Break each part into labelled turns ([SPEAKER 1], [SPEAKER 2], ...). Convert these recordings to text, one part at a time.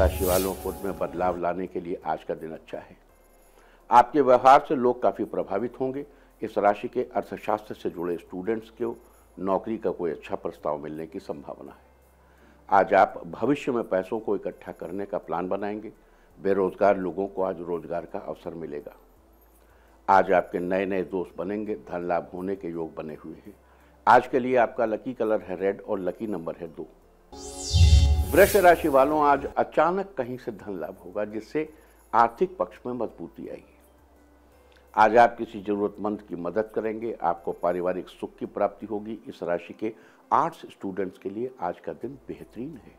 [SPEAKER 1] राशि वालों को में बदलाव लाने के लिए आज का दिन अच्छा है आपके व्यवहार से लोग काफ़ी प्रभावित होंगे इस राशि के अर्थशास्त्र से जुड़े स्टूडेंट्स को नौकरी का कोई अच्छा प्रस्ताव मिलने की संभावना है आज आप भविष्य में पैसों को इकट्ठा करने का प्लान बनाएंगे बेरोजगार लोगों को आज रोजगार का अवसर मिलेगा आज आपके नए नए दोस्त बनेंगे धन लाभ होने के योग बने हुए हैं आज के लिए आपका लकी कलर है रेड और लकी नंबर है दो वृक्ष राशि वालों आज अचानक कहीं से धन लाभ होगा जिससे आर्थिक पक्ष में मजबूती आएगी आज आप किसी जरूरतमंद की मदद करेंगे आपको पारिवारिक सुख की प्राप्ति होगी इस राशि के आर्ट्स स्टूडेंट्स के लिए आज का दिन बेहतरीन है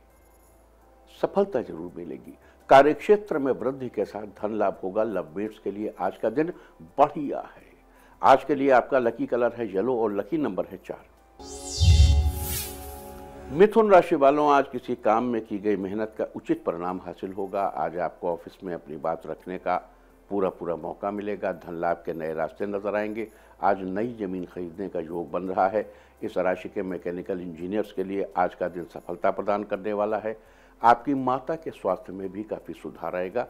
[SPEAKER 1] सफलता जरूर मिलेगी कार्यक्षेत्र में वृद्धि के साथ धन लाभ होगा लव मेट्स के लिए आज का दिन बढ़िया है आज के लिए आपका लकी कलर है येलो और लकी नंबर है चार मिथुन राशि वालों आज किसी काम में की गई मेहनत का उचित परिणाम हासिल होगा आज आपको ऑफिस में अपनी बात रखने का पूरा पूरा मौका मिलेगा धन लाभ के नए रास्ते नजर आएंगे आज नई जमीन खरीदने का योग बन रहा है इस राशि के मैकेनिकल इंजीनियर्स के लिए आज का दिन सफलता प्रदान करने वाला है आपकी माता के स्वास्थ्य में भी काफ़ी सुधार आएगा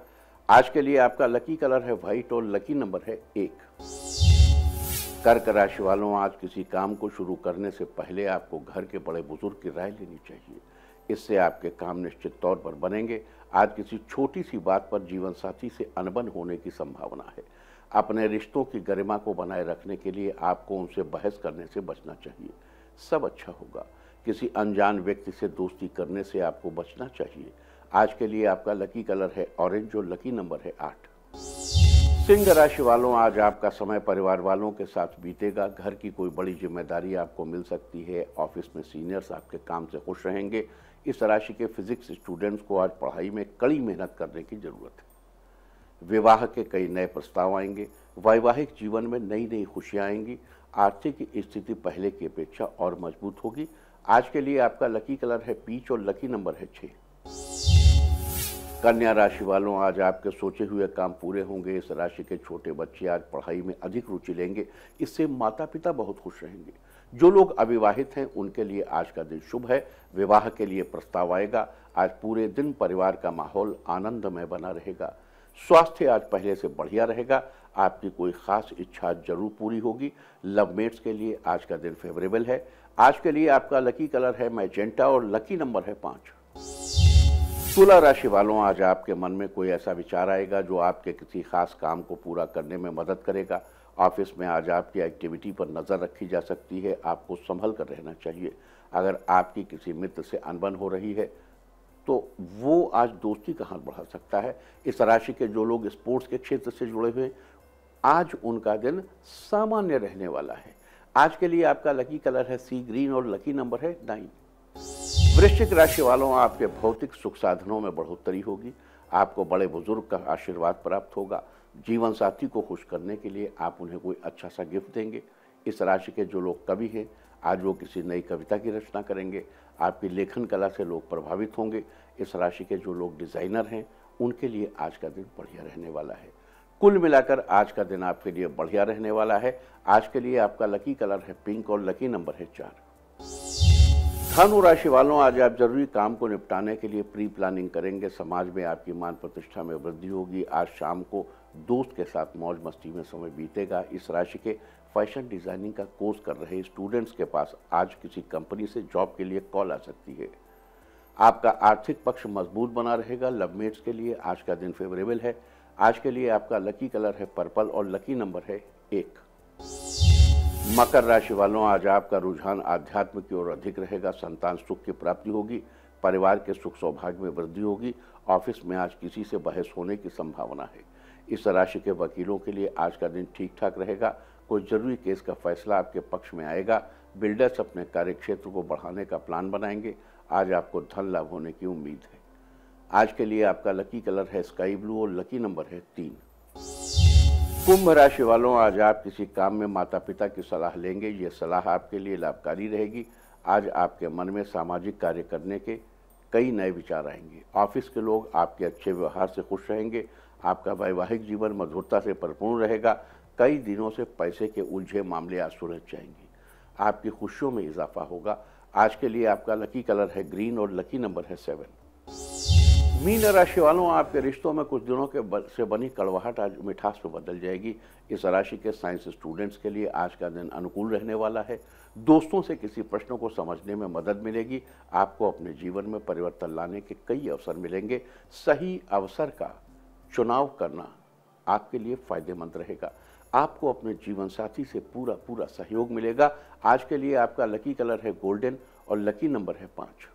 [SPEAKER 1] आज के लिए आपका लकी कलर है वाइट और लकी नंबर है एक कर्क राशि वालों आज किसी काम को शुरू करने से पहले आपको घर के बड़े बुजुर्ग की राय लेनी चाहिए इससे आपके काम निश्चित तौर पर बनेंगे आज किसी छोटी सी बात पर जीवन साथी से अनबन होने की संभावना है अपने रिश्तों की गरिमा को बनाए रखने के लिए आपको उनसे बहस करने से बचना चाहिए सब अच्छा होगा किसी अनजान व्यक्ति से दोस्ती करने से आपको बचना चाहिए आज के लिए आपका लकी कलर है ऑरेंज और लकी नंबर है आठ सिंह राशि वालों आज आपका समय परिवार वालों के साथ बीतेगा घर की कोई बड़ी जिम्मेदारी आपको मिल सकती है ऑफिस में सीनियर्स आपके काम से खुश रहेंगे इस राशि के फिजिक्स स्टूडेंट्स को आज पढ़ाई में कड़ी मेहनत करने की जरूरत है विवाह के कई नए प्रस्ताव आएंगे वैवाहिक जीवन में नई नई खुशियाँ आएंगी आर्थिक स्थिति पहले की अपेक्षा और मजबूत होगी आज के लिए आपका लकी कलर है पीच और लकी नंबर है छः कन्या राशि वालों आज आपके सोचे हुए काम पूरे होंगे इस राशि के छोटे बच्चे आज पढ़ाई में अधिक रुचि लेंगे इससे माता पिता बहुत खुश रहेंगे जो लोग अविवाहित हैं उनके लिए आज का दिन शुभ है विवाह के लिए प्रस्ताव आएगा आज पूरे दिन परिवार का माहौल आनंदमय बना रहेगा स्वास्थ्य आज पहले से बढ़िया रहेगा आपकी कोई खास इच्छा जरूर पूरी होगी लवमेट्स के लिए आज का दिन फेवरेबल है आज के लिए आपका लकी कलर है मैजेंटा और लकी नंबर है पाँच तुला राशि वालों आज आपके मन में कोई ऐसा विचार आएगा जो आपके किसी खास काम को पूरा करने में मदद करेगा ऑफिस में आज आपकी एक्टिविटी पर नज़र रखी जा सकती है आपको संभल कर रहना चाहिए अगर आपकी किसी मित्र से अनबन हो रही है तो वो आज दोस्ती का हाथ बढ़ा सकता है इस राशि के जो लोग स्पोर्ट्स के क्षेत्र से जुड़े हुए आज उनका दिन सामान्य रहने वाला है आज के लिए आपका लकी कलर है सी ग्रीन और लकी नंबर है नाइन वृश्चिक राशि वालों आपके भौतिक सुख साधनों में बढ़ोतरी होगी आपको बड़े बुजुर्ग का आशीर्वाद प्राप्त होगा जीवन साथी को खुश करने के लिए आप उन्हें कोई अच्छा सा गिफ्ट देंगे इस राशि के जो लोग कवि हैं आज वो किसी नई कविता की रचना करेंगे आपकी लेखन कला से लोग प्रभावित होंगे इस राशि के जो लोग डिज़ाइनर हैं उनके लिए आज का दिन बढ़िया रहने वाला है कुल मिलाकर आज का दिन आपके लिए बढ़िया रहने वाला है आज के लिए आपका लकी कलर है पिंक और लकी नंबर है चार धनु राशि वालों आज आप जरूरी काम को निपटाने के लिए प्री प्लानिंग करेंगे समाज में आपकी मान प्रतिष्ठा में वृद्धि होगी आज शाम को दोस्त के साथ मौज मस्ती में समय बीतेगा इस राशि के फैशन डिजाइनिंग का कोर्स कर रहे स्टूडेंट्स के पास आज किसी कंपनी से जॉब के लिए कॉल आ सकती है आपका आर्थिक पक्ष मजबूत बना रहेगा लवमेट्स के लिए आज का दिन फेवरेबल है आज के लिए आपका लकी कलर है पर्पल और लकी नंबर है एक मकर राशि वालों आज आपका रुझान आध्यात्म की ओर अधिक रहेगा संतान सुख की प्राप्ति होगी परिवार के सुख सौभाग्य में वृद्धि होगी ऑफिस में आज किसी से बहस होने की संभावना है इस राशि के वकीलों के लिए आज का दिन ठीक ठाक रहेगा कोई जरूरी केस का फैसला आपके पक्ष में आएगा बिल्डर्स अपने कार्य क्षेत्र को बढ़ाने का प्लान बनाएंगे आज आपको धन लाभ होने की उम्मीद है आज के लिए आपका लकी कलर है स्काई ब्लू और लकी नंबर है तीन कुंभ राशि वालों आज आप किसी काम में माता पिता की सलाह लेंगे ये सलाह आपके लिए लाभकारी रहेगी आज आपके मन में सामाजिक कार्य करने के कई नए विचार आएंगे ऑफिस के लोग आपके अच्छे व्यवहार से खुश रहेंगे आपका वैवाहिक जीवन मधुरता से परिपूर्ण रहेगा कई दिनों से पैसे के उलझे मामले आज सुलझ जाएंगे आपकी खुशियों में इजाफा होगा आज के लिए आपका लकी कलर है ग्रीन और लकी नंबर है सेवन मीन राशि वालों आपके रिश्तों में कुछ दिनों के बन, से बनी कड़वाहट आज मिठास में बदल जाएगी इस राशि के साइंस स्टूडेंट्स के लिए आज का दिन अनुकूल रहने वाला है दोस्तों से किसी प्रश्नों को समझने में मदद मिलेगी आपको अपने जीवन में परिवर्तन लाने के कई अवसर मिलेंगे सही अवसर का चुनाव करना आपके लिए फायदेमंद रहेगा आपको अपने जीवन साथी से पूरा पूरा सहयोग मिलेगा आज के लिए आपका लकी कलर है गोल्डन और लकी नंबर है पाँच